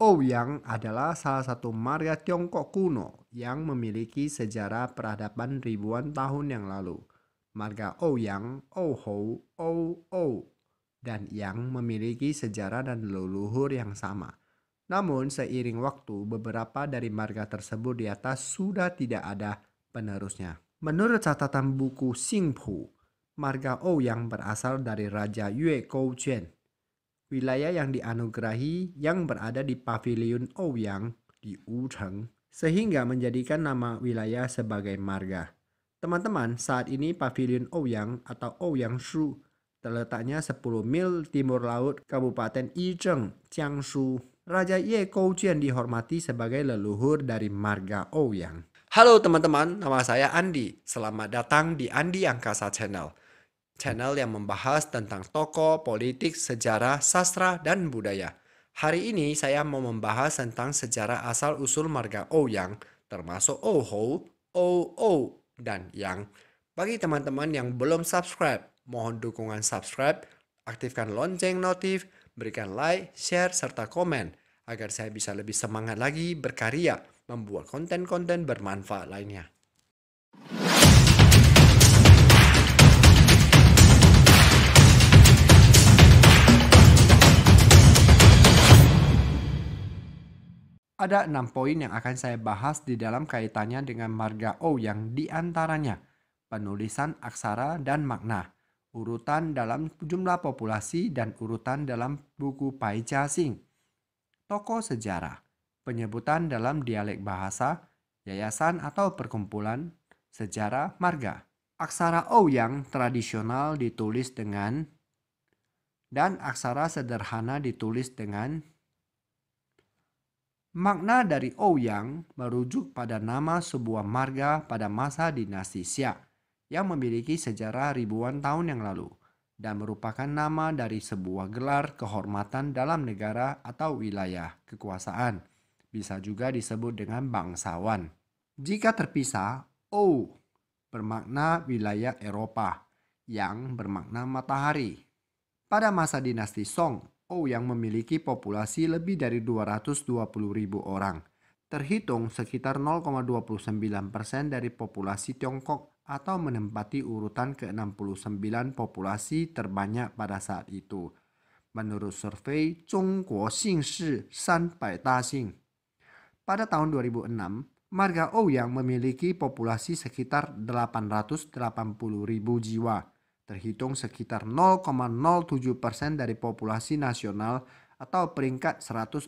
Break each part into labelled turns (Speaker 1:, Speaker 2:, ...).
Speaker 1: Ouyang oh adalah salah satu marga Tiongkok kuno yang memiliki sejarah peradaban ribuan tahun yang lalu. Marga Ouyang, oh Ouhou, oh Ou Ou, dan Yang memiliki sejarah dan leluhur yang sama. Namun seiring waktu beberapa dari marga tersebut di atas sudah tidak ada penerusnya. Menurut catatan buku Xingpu, marga Ouyang berasal dari Raja Yue Kouquan wilayah yang dianugerahi yang berada di Pavilion Ouyang di Wucheng, sehingga menjadikan nama wilayah sebagai marga. Teman-teman, saat ini Pavilion Ouyang atau Ouyang Shu terletaknya 10 mil timur laut Kabupaten Yizheng, Jiangsu. Raja Ye Koujian dihormati sebagai leluhur dari marga Ouyang. Halo teman-teman, nama saya Andi. Selamat datang di Andi Angkasa Channel channel yang membahas tentang toko, politik, sejarah, sastra, dan budaya. Hari ini saya mau membahas tentang sejarah asal-usul marga Ouyang, oh termasuk Oho, oh Oo, oh dan Yang. Bagi teman-teman yang belum subscribe, mohon dukungan subscribe, aktifkan lonceng notif, berikan like, share, serta komen agar saya bisa lebih semangat lagi berkarya, membuat konten-konten bermanfaat lainnya. Ada enam poin yang akan saya bahas di dalam kaitannya dengan marga O yang diantaranya penulisan aksara dan makna, urutan dalam jumlah populasi dan urutan dalam buku Pai Jasing, tokoh sejarah, penyebutan dalam dialek bahasa, yayasan atau perkumpulan, sejarah marga. Aksara O yang tradisional ditulis dengan dan aksara sederhana ditulis dengan Makna dari Ouyang oh merujuk pada nama sebuah marga pada masa dinasti Xia yang memiliki sejarah ribuan tahun yang lalu dan merupakan nama dari sebuah gelar kehormatan dalam negara atau wilayah kekuasaan. Bisa juga disebut dengan bangsawan. Jika terpisah, O oh bermakna wilayah Eropa, yang bermakna matahari. Pada masa dinasti Song, WHO yang memiliki populasi lebih dari 220 ribu orang, terhitung sekitar 0,29 persen dari populasi Tiongkok atau menempati urutan ke-69 populasi terbanyak pada saat itu. Menurut survei Zhongguo Xingshi San Pai Ta Xing. Pada tahun 2006, marga Ouyang memiliki populasi sekitar 880 ribu jiwa terhitung sekitar 0,07% dari populasi nasional atau peringkat 149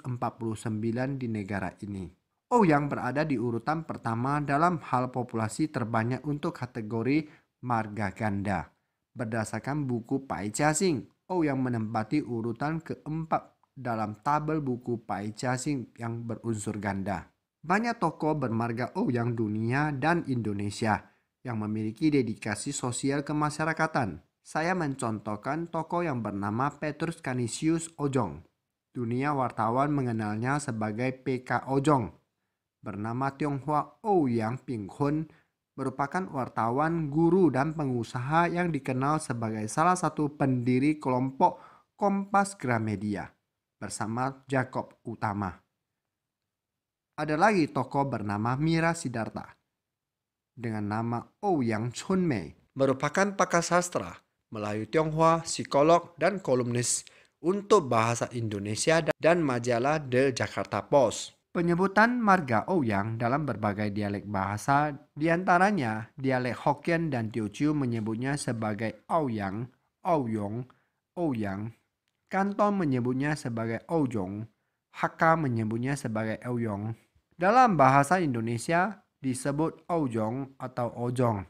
Speaker 1: di negara ini. O oh, yang berada di urutan pertama dalam hal populasi terbanyak untuk kategori marga ganda. Berdasarkan buku Pai Chasing, O oh, yang menempati urutan keempat dalam tabel buku Pai Chasing yang berunsur ganda. Banyak toko bermarga O oh yang dunia dan Indonesia – yang memiliki dedikasi sosial kemasyarakatan. Saya mencontohkan tokoh yang bernama Petrus Canisius Ojong. Dunia wartawan mengenalnya sebagai PK Ojong. Bernama Tionghoa Ouyang oh Pinghun merupakan wartawan, guru, dan pengusaha yang dikenal sebagai salah satu pendiri kelompok Kompas Gramedia bersama Jacob Utama. Ada lagi tokoh bernama Mira Sidarta dengan nama Ouyang oh Chunmei merupakan pakar sastra Melayu Tionghoa, psikolog, dan kolumnis untuk bahasa Indonesia dan majalah The Jakarta Post. Penyebutan marga Ouyang oh dalam berbagai dialek bahasa, diantaranya dialek Hokkien dan Teochew menyebutnya sebagai Ouyang, oh Ouyong, Ouyang. Kanton menyebutnya sebagai Oujong, Hakka menyebutnya sebagai Ouyong. Dalam bahasa Indonesia, disebut Ojong atau Ojong.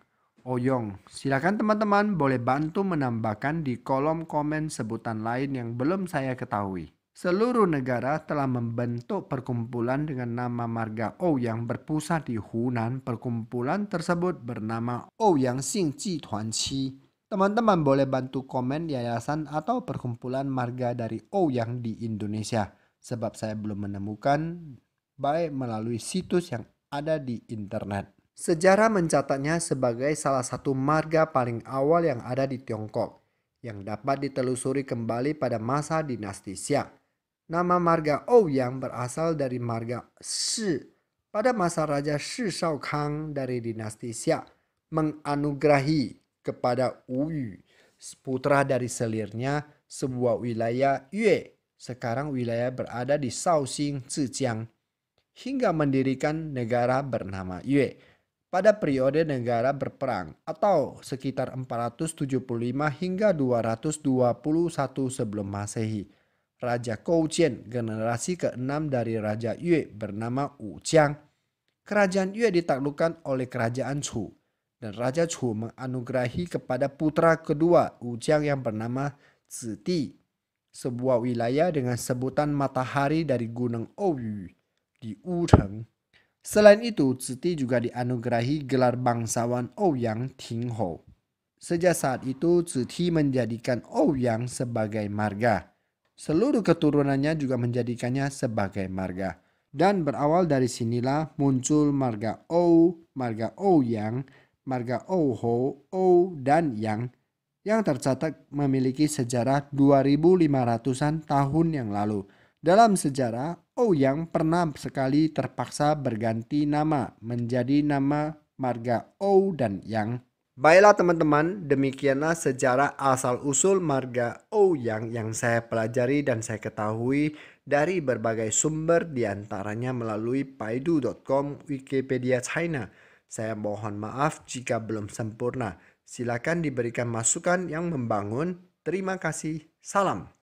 Speaker 1: Oyong. Silakan teman-teman boleh bantu menambahkan di kolom komen sebutan lain yang belum saya ketahui. Seluruh negara telah membentuk perkumpulan dengan nama marga yang berpusat di Hunan. Perkumpulan tersebut bernama Yang Xing Ji Tuan Qi. Teman-teman boleh bantu komen yayasan atau perkumpulan marga dari yang di Indonesia. Sebab saya belum menemukan baik melalui situs yang ada di internet. Sejarah mencatatnya sebagai salah satu marga paling awal yang ada di Tiongkok, yang dapat ditelusuri kembali pada masa dinasti Xia. Nama marga Ouyang berasal dari marga Shi pada masa Raja Shi Shao Kang dari dinasti Xia menganugerahi kepada Wu Yu, putra dari selirnya sebuah wilayah Yue. Sekarang wilayah berada di Shaoxing, Zhejiang hingga mendirikan negara bernama Yue pada periode negara berperang atau sekitar 475 hingga 221 sebelum Masehi. Raja Koujian generasi ke-6 dari Raja Yue bernama Wu Qiang. Kerajaan Yue ditaklukkan oleh kerajaan Chu dan Raja Chu menganugerahi kepada putra kedua Wu Qiang yang bernama Ziti, sebuah wilayah dengan sebutan matahari dari Gunung Ouyu di Wucheng. Selain itu, Ziti juga dianugerahi gelar bangsawan Ouyang oh Tinghou. Sejak saat itu, Ziti menjadikan Ouyang oh sebagai marga. Seluruh keturunannya juga menjadikannya sebagai marga. Dan berawal dari sinilah muncul marga Ou, oh, marga Ouyang, marga Ouho, Ou, dan Yang yang tercatat memiliki sejarah 2500-an tahun yang lalu dalam sejarah, Ouyang pernah sekali terpaksa berganti nama menjadi nama marga Ou dan Yang. Baiklah teman-teman, demikianlah sejarah asal-usul marga Ouyang yang saya pelajari dan saya ketahui dari berbagai sumber diantaranya melalui paidu.com Wikipedia China. Saya mohon maaf jika belum sempurna. Silakan diberikan masukan yang membangun. Terima kasih. Salam.